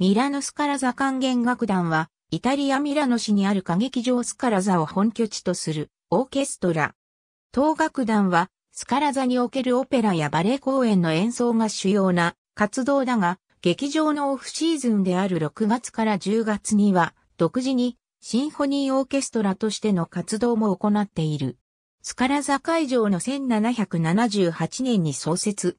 ミラノスカラ座管弦楽団は、イタリアミラノ市にある歌劇場スカラ座を本拠地とするオーケストラ。当楽団は、スカラ座におけるオペラやバレエ公演の演奏が主要な活動だが、劇場のオフシーズンである6月から10月には、独自にシンフォニーオーケストラとしての活動も行っている。スカラ座会場の1778年に創設。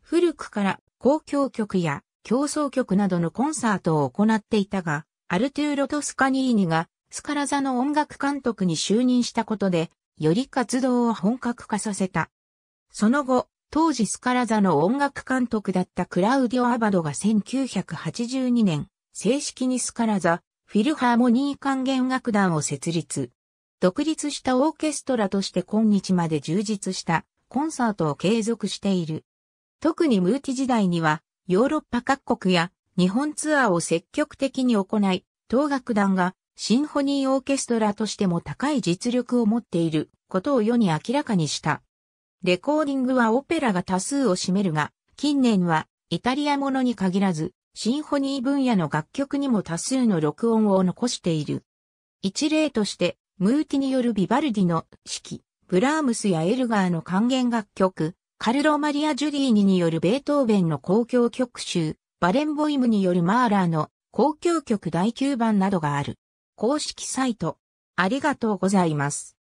古くから公共曲や競争曲などのコンサートを行っていたが、アルトゥーロ・トスカニーニがスカラ座の音楽監督に就任したことで、より活動を本格化させた。その後、当時スカラ座の音楽監督だったクラウディオ・アバドが1982年、正式にスカラ座、フィルハーモニー管弦楽団を設立。独立したオーケストラとして今日まで充実したコンサートを継続している。特にムーティ時代にはヨーロッパ各国や日本ツアーを積極的に行い、当楽団がシンフォニーオーケストラとしても高い実力を持っていることを世に明らかにした。レコーディングはオペラが多数を占めるが、近年はイタリアものに限らず、シンフォニー分野の楽曲にも多数の録音を残している。一例として、ムーティによるビバルディの式、ブラームスやエルガーの還元楽曲、カルロ・マリア・ジュディーニによるベートーベンの公共曲集、バレンボイムによるマーラーの交響曲第9番などがある。公式サイト。ありがとうございます。